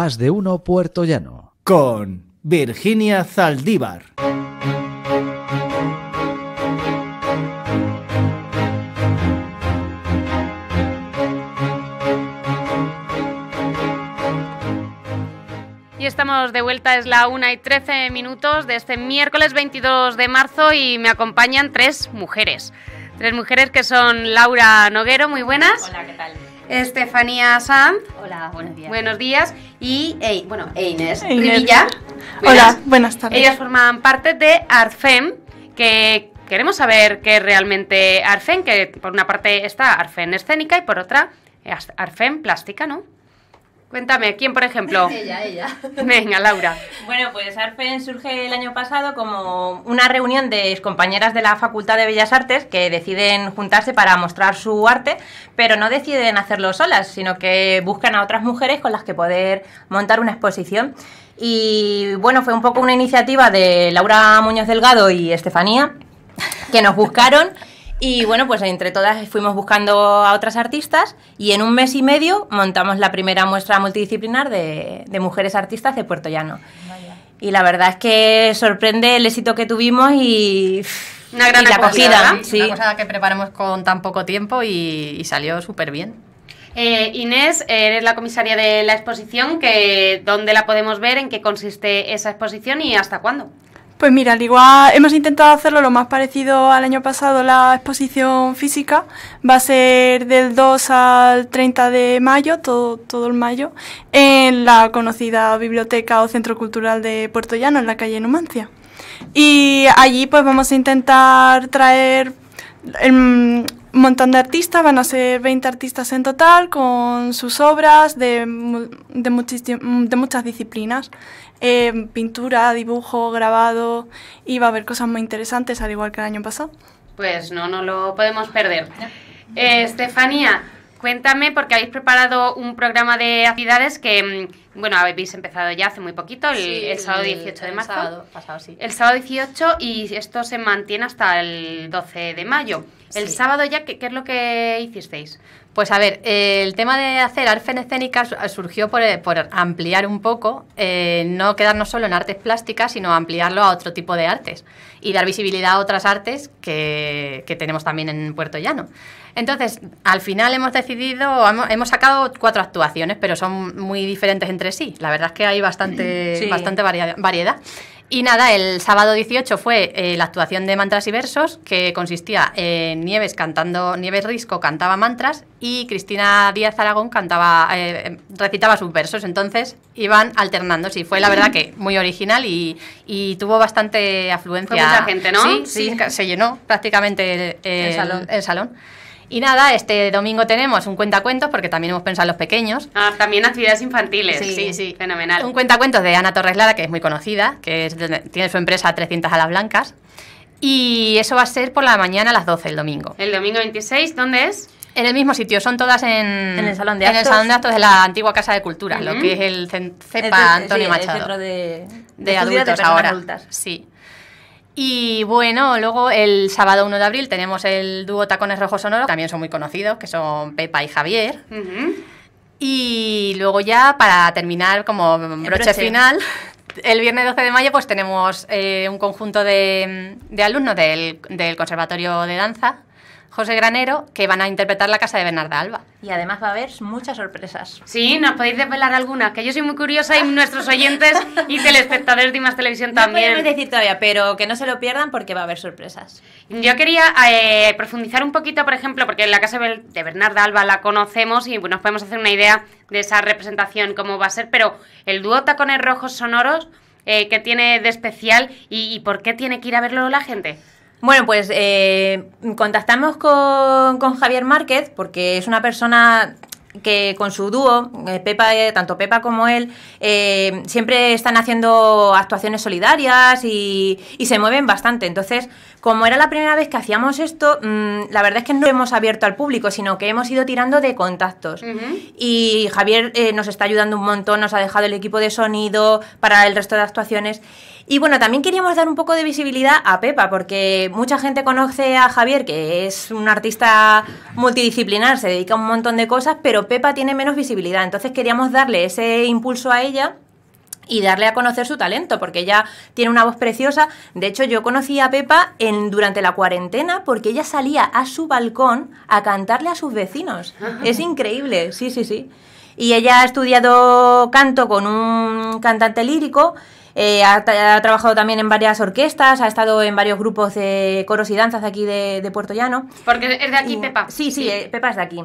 Más de uno Puerto Llano. Con Virginia Zaldívar. Y estamos de vuelta, es la 1 y 13 minutos de este miércoles 22 de marzo y me acompañan tres mujeres. Tres mujeres que son Laura Noguero, muy buenas. Hola, ¿qué tal? Estefanía Sanz. Hola, buenos días. Buenos días. Y, bueno, e Inés, Hola, buenas tardes. Ellas forman parte de ARFEM, que queremos saber qué realmente ARFEM, que por una parte está ARFEM escénica y por otra eh, ARFEM plástica, ¿no? Cuéntame, ¿quién, por ejemplo? ella, ella. Venga, Laura. Bueno, pues ARFEN surge el año pasado como una reunión de compañeras de la Facultad de Bellas Artes que deciden juntarse para mostrar su arte, pero no deciden hacerlo solas, sino que buscan a otras mujeres con las que poder montar una exposición. Y bueno, fue un poco una iniciativa de Laura Muñoz Delgado y Estefanía, que nos buscaron y bueno, pues entre todas fuimos buscando a otras artistas y en un mes y medio montamos la primera muestra multidisciplinar de, mujeres artistas de Puerto Llano. Y la verdad es que sorprende el éxito que tuvimos y una gran una cosa que preparamos con tan poco tiempo y, salió súper bien. Eh, Inés, eres la comisaria de la exposición, que, ¿dónde la podemos ver? ¿En qué consiste esa exposición y hasta cuándo? Pues mira, al igual hemos intentado hacerlo lo más parecido al año pasado, la exposición física. Va a ser del 2 al 30 de mayo, todo, todo el mayo, en la conocida biblioteca o centro cultural de Puerto Llano, en la calle Numancia. Y allí pues vamos a intentar traer un montón de artistas, van a ser 20 artistas en total, con sus obras de, de, de muchas disciplinas. Eh, pintura, dibujo, grabado, y va a haber cosas muy interesantes, al igual que el año pasado. Pues no, no lo podemos perder. Eh, Estefanía, cuéntame, porque habéis preparado un programa de actividades que mm, bueno, habéis empezado ya hace muy poquito, el, sábado 18 de marzo. El sábado pasado, sí. El sábado 18 y esto se mantiene hasta el 12 de mayo. El sábado ya, ¿qué, es lo que hicisteis? Pues a ver, el tema de hacer artes escénicas eh, surgió eh, por, ampliar un poco, eh, no quedarnos solo en artes plásticas, sino ampliarlo a otro tipo de artes y dar visibilidad a otras artes que, tenemos también en Puerto Llano. Entonces, al final hemos decidido, hemos sacado cuatro actuaciones, pero son muy diferentes entre sí. La verdad es que hay bastante, bastante variedad. Y nada, el sábado 18 fue eh, la actuación de mantras y versos, que consistía en Nieves cantando, Nieves Risco cantaba mantras y Cristina Díaz Aragón cantaba, eh, recitaba sus versos. Entonces iban alternando. Sí, fue la verdad que muy original y, tuvo bastante afluencia. mucha gente, ¿no? Sí, se llenó prácticamente El salón. Y nada, este domingo tenemos un cuentacuentos, porque también hemos pensado en los pequeños. Ah, también actividades infantiles, sí, sí, fenomenal. Un cuentacuentos de Ana Torres Lara, que es muy conocida, que tiene su empresa 300 alas blancas. Y eso va a ser por la mañana a las 12 el domingo. ¿El domingo 26 dónde es? En el mismo sitio, son todas en, el Salón de Actos. En el Salón de Actos de la antigua Casa de Cultura, lo que es el CEPA Antonio Machado. de, adultos ahora. Sí. Y bueno, luego el sábado 1 de abril tenemos el dúo Tacones Rojos Sonoros, también son muy conocidos, que son Pepa y Javier. Y luego ya para terminar como broche, final, el viernes 12 de mayo pues tenemos eh, un conjunto de, alumnos del, del Conservatorio de Danza José Granero, que van a interpretar la casa de Bernarda Alba. Y además va a haber muchas sorpresas. Sí, nos podéis desvelar algunas, que yo soy muy curiosa y nuestros oyentes y telespectadores de Más Televisión también. No podemos decir todavía, pero que no se lo pierdan porque va a haber sorpresas. Yo quería eh, profundizar un poquito, por ejemplo, porque la casa de Bernarda Alba la conocemos y nos podemos hacer una idea de esa representación, cómo va a ser, pero el dúo Tacones Rojos Sonoros, eh, ¿qué tiene de especial y por qué tiene que ir a verlo la gente? Bueno, pues eh, contactamos con, con Javier Márquez porque es una persona que con su dúo, eh, Pepa, eh, tanto Pepa como él, eh, siempre están haciendo actuaciones solidarias y, se mueven bastante. Entonces, como era la primera vez que hacíamos esto, mm, la verdad es que no hemos abierto al público, sino que hemos ido tirando de contactos. Y Javier nos está ayudando un montón, nos ha dejado el equipo de sonido para el resto de actuaciones. Y bueno, también queríamos dar un poco de visibilidad a Pepa, porque mucha gente conoce a Javier, que es un artista multidisciplinar, se dedica a un montón de cosas, pero Pepa tiene menos visibilidad. Entonces queríamos darle ese impulso a ella y darle a conocer su talento, porque ella tiene una voz preciosa. De hecho, yo conocí a Pepa en, durante la cuarentena porque ella salía a su balcón a cantarle a sus vecinos. Es increíble, sí, sí, sí. Y ella ha estudiado canto con un cantante lírico. Eh, ha, trabajado también en varias orquestas, ha estado en varios grupos de coros y danzas aquí de, Puerto Llano. Porque es de aquí, Pepa. Sí, sí, eh, Pepa es de aquí.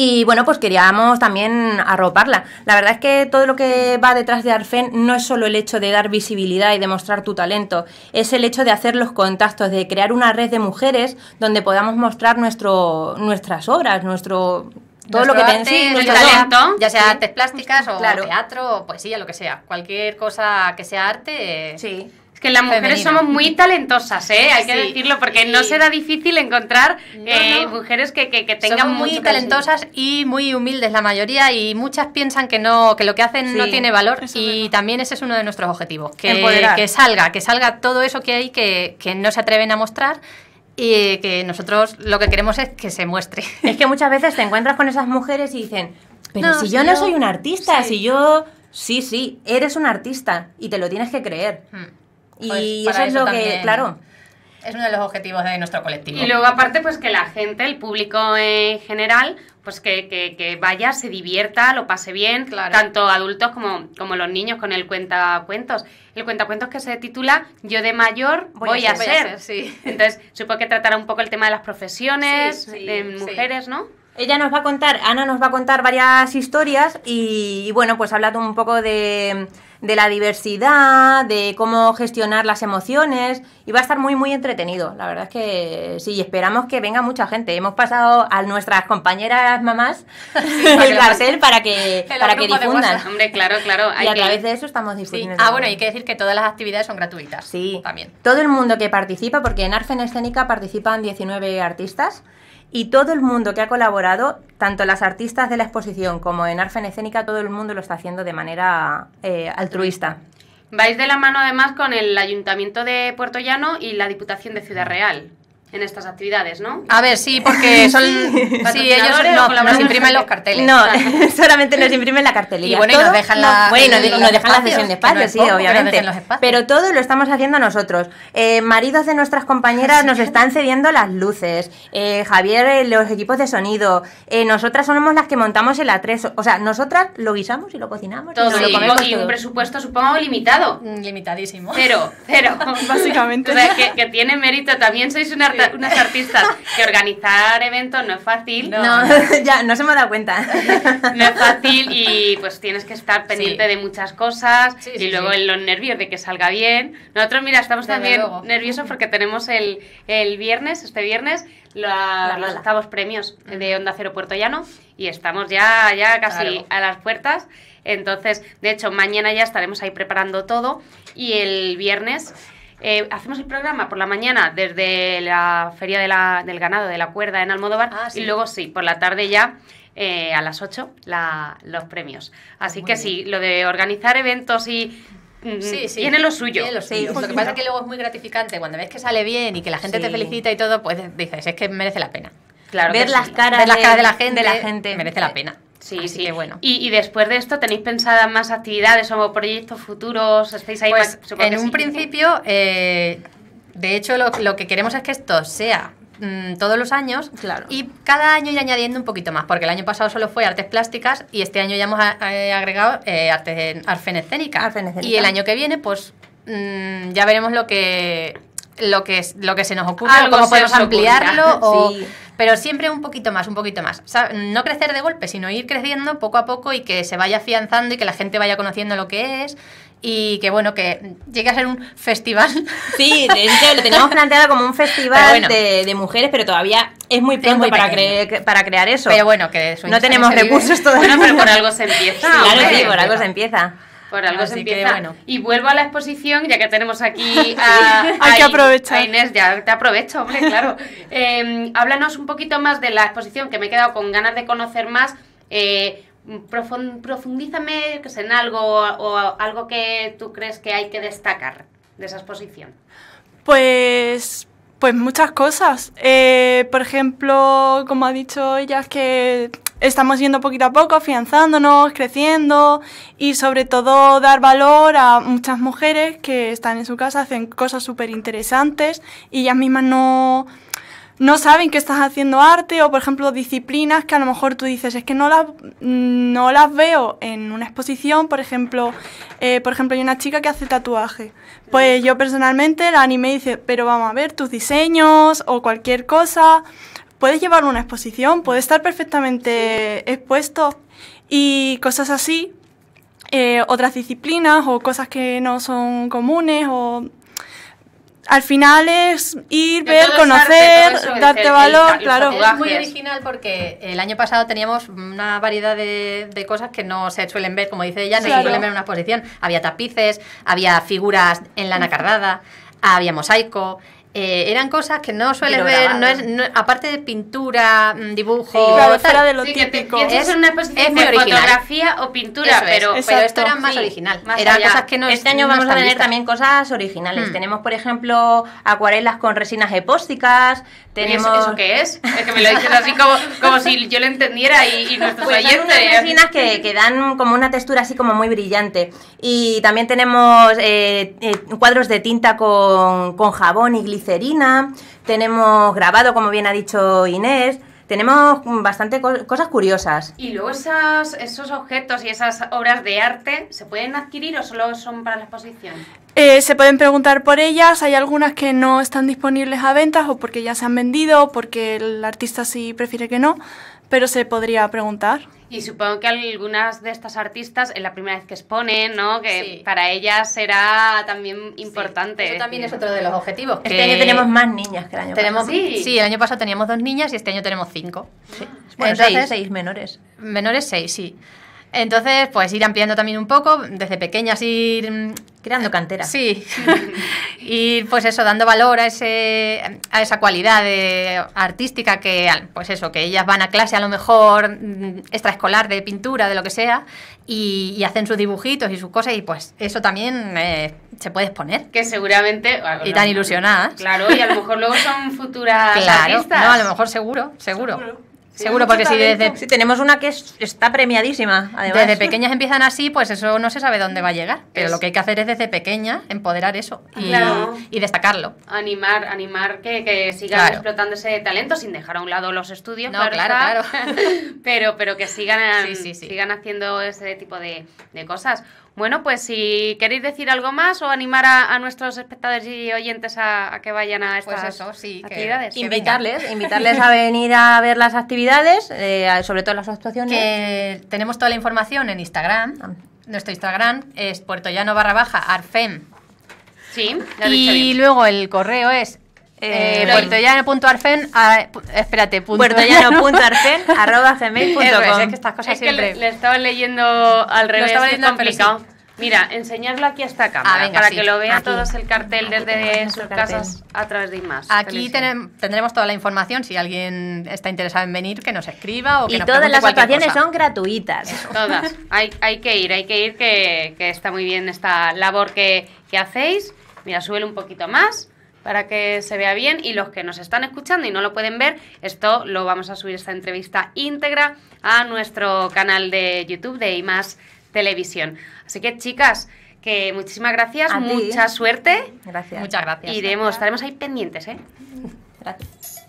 Y bueno, pues queríamos también arroparla. La verdad es que todo lo que va detrás de Arfen no es solo el hecho de dar visibilidad y demostrar tu talento, es el hecho de hacer los contactos, de crear una red de mujeres donde podamos mostrar nuestro, nuestras obras, nuestro todo lo que arte, nuestro talento, ya sea artes plásticas o teatro, o poesía, lo que sea, cualquier cosa que sea arte. Eh, sí que las mujeres somos muy talentosas, ¿eh? hay que decirlo, porque no será difícil encontrar eh, mujeres que, que, tengan muy talentosas y muy humildes la mayoría y muchas piensan que no que lo que hacen no tiene valor y también ese es uno de nuestros objetivos, que, que, salga, que salga todo eso que hay que, no se atreven a mostrar y que nosotros lo que queremos es que se muestre. Es que muchas veces te encuentras con esas mujeres y dicen, pero si yo no soy un artista, si yo... Sí, sí, eres un artista y te lo tienes que creer. Mm. Y pues, eso es lo que, claro. Es uno de los objetivos de nuestro colectivo. Y luego aparte, pues que la gente, el público en general, pues que, que, que vaya, se divierta, lo pase bien, tanto adultos como, como los niños con el cuentacuentos. El cuentacuentos que se titula Yo de mayor voy, a ser. Entonces, supongo que tratará un poco el tema de las profesiones, de mujeres, ¿no? Ella nos va a contar, Ana nos va a contar varias historias y, bueno, pues hablado un poco de, la diversidad, de cómo gestionar las emociones y va a estar muy, muy entretenido. La verdad es que sí, esperamos que venga mucha gente. Hemos pasado a nuestras compañeras mamás del el para que, difundan. Hombre, claro, claro. y a través de eso estamos difundiendo. Ah, bueno, hay que decir que todas las actividades son gratuitas. Sí, también. Todo el mundo que participa, porque en Arfen Escénica participan 19 artistas y todo el mundo que ha colaborado, tanto las artistas de la exposición como en Arfen Escénica, todo el mundo lo está haciendo de manera eh, altruista. Vais de la mano además con el Ayuntamiento de Puerto Llano y la Diputación de Ciudad Real en estas actividades, ¿no? A ver, sí, porque son sí, ellos no, nos imprimen los carteles. No, solamente nos imprimen la cartelilla. Y bueno, nos dejan la, bueno, dejan sesión de espacio, sí, obviamente. Pero, todo lo estamos haciendo nosotros. Eh, maridos de nuestras compañeras nos están cediendo las luces. Eh, Javier, eh, los equipos de sonido. nosotras somos las que montamos el a O sea, nosotras lo guisamos y lo cocinamos. Todo, y, lo comemos y un presupuesto, supongo, limitado. Mm, limitadísimo. Pero, pero. Básicamente. que, que tiene mérito. También sois una unas artistas que organizar eventos no es fácil. No, ya, no se me ha dado cuenta. No es fácil y pues tienes que estar pendiente de muchas cosas y luego en los nervios de que salga bien. Nosotros, mira, estamos también nerviosos porque tenemos el, el viernes, este viernes, los octavos premios de Onda Cero Puerto Llano y estamos ya, ya casi a las puertas. Entonces, de hecho, mañana ya estaremos ahí preparando todo y el viernes eh, hacemos el programa por la mañana desde la Feria del Ganado de la Cuerda en Almodóvar ah, y luego sí, por la tarde ya eh, a las 8 los premios. Así que sí, lo de organizar eventos y mm, Sí, Tiene lo suyo. lo, que pasa es que luego es muy gratificante. Cuando ves que sale bien y que la gente te felicita y todo, pues dices, es que merece la pena. ver, las caras, de la gente merece la pena. Sí, sí. bueno. Y, después de esto, ¿tenéis pensadas más actividades o proyectos futuros? ¿Estáis ahí pues, En un principio, eh, de hecho, lo, que queremos es que esto sea mm, todos los años claro. y cada año ir añadiendo un poquito más, porque el año pasado solo fue artes plásticas y este año ya hemos agregado eh, artes escénica. Y el año que viene, pues mm, ya veremos lo que, lo que, se nos ocurre, cómo podemos ampliarlo. pero siempre un poquito más, un poquito más. no crecer de golpe, sino ir creciendo poco a poco y que se vaya afianzando y que la gente vaya conociendo lo que es y que bueno, que llegue a ser un festival. Sí, lo tenemos planteado como un festival de, mujeres, pero todavía es muy pronto para, para crear eso. Pero bueno, que No tenemos recursos todavía. pero por algo se empieza. Claro, que sí, por algo se empieza. Por algo Así se Que, Y vuelvo a la exposición, ya que tenemos aquí a, Inés, ya te aprovecho, hombre, claro. Em, háblanos un poquito más de la exposición, que me he quedado con ganas de conocer más. Eh, profundízame que en algo o algo que tú crees que hay que destacar de esa exposición. Pues, pues muchas cosas. Eh, por ejemplo, como ha dicho ella, es que estamos yendo poquito a poco, afianzándonos, creciendo y sobre todo dar valor a muchas mujeres que están en su casa, hacen cosas súper interesantes y ellas mismas no, no saben que estás haciendo arte o por ejemplo disciplinas que a lo mejor tú dices es que no las, no las veo en una exposición, por ejemplo, eh, por ejemplo hay una chica que hace tatuaje. Pues yo personalmente la animé y dice, pero vamos a ver tus diseños o cualquier cosa puedes llevar una exposición, puede estar perfectamente expuesto y cosas así, eh, otras disciplinas o cosas que no son comunes o al final es ir, ver, conocer, darte valor, claro. Es muy original porque el año pasado teníamos una variedad de, cosas que no se suelen ver, como dice ella, no se suelen ver en una exposición. Había tapices, había figuras en lana cardada, había mosaico, eh, eran cosas que no sueles ver, no es, aparte de pintura, mm, dibujo, de lo es, una exposición fotografía o pintura, pero, pero esto era más original. este año vamos a tener también cosas originales. Hmm. Tenemos, por ejemplo, acuarelas con resinas epósticas. Tenemos... ¿Eso, qué es? Es que me lo dices así como, si yo lo entendiera y, y nuestros pues unas resinas que, dan como una textura así como muy brillante. Y también tenemos eh, eh, cuadros de tinta con, con jabón y glicerina tenemos grabado, como bien ha dicho Inés, tenemos bastante cosas curiosas. ¿Y luego esos objetos y esas obras de arte se pueden adquirir o solo son para la exposición? Eh, se pueden preguntar por ellas, hay algunas que no están disponibles a ventas o porque ya se han vendido o porque el artista sí prefiere que no, pero se podría preguntar. Y supongo que algunas de estas artistas en la primera vez que exponen, ¿no? Que para ellas será también importante. Eso también es otro de los objetivos. Este año tenemos más niñas que el año tenemos... pasado. Sí. el año pasado teníamos dos niñas y este año tenemos cinco. Bueno, entonces seis menores. Menores seis, sí. Entonces, pues ir ampliando también un poco, desde pequeñas ir Creando canteras. Sí. y pues eso, dando valor a, ese, a esa cualidad de, artística que, pues eso, que ellas van a clase a lo mejor mm, extraescolar de pintura, de lo que sea, y, hacen sus dibujitos y sus cosas, y pues eso también eh, se puede exponer. Que seguramente... Ah, y tan ilusionadas. Claro, y a lo mejor luego son futuras artistas. No, a lo mejor seguro. seguro. Seguro, porque si desde... tenemos una que está premiadísima, además. Desde pequeñas empiezan así, pues eso no se sabe dónde va a llegar. Pero lo que hay que hacer es desde pequeña empoderar eso y, destacarlo. Animar, animar que, que sigan explotando ese talento sin dejar a un lado los estudios. claro, claro. pero, pero que sigan, sigan haciendo ese tipo de cosas. Bueno, pues si queréis decir algo más o animar a, nuestros espectadores y oyentes a, que vayan a pues estas pues eso, sí, actividades. invitarles, invitarles a venir a ver las actividades, eh, sobre todo las actuaciones. tenemos toda la información en Instagram. Ah. Nuestro Instagram es puertollano barra baja arfem. Sí, y luego el correo es eh, puertollano.arfen, espérate, punto Es, que estas cosas es Que le, estaba leyendo al revés, lo complicado. Mira, enseñarlo aquí hasta acá, ah, cámara para que lo vean todos el cartel desde sus casas a través de más. Aquí tendremos toda la información. Si alguien está interesado en venir, que nos escriba o que y todas las actuaciones son gratuitas. Todas. hay, hay, que ir, hay que ir, que, que está muy bien esta labor que, que hacéis. Mira, suele un poquito más para que se vea bien y los que nos están escuchando y no lo pueden ver, esto lo vamos a subir esta entrevista íntegra a nuestro canal de YouTube de IMAS Televisión. Así que chicas, que muchísimas gracias, mucha suerte. Gracias. Muchas gracias. Iremos, estaremos ahí pendientes, ¿eh? Gracias.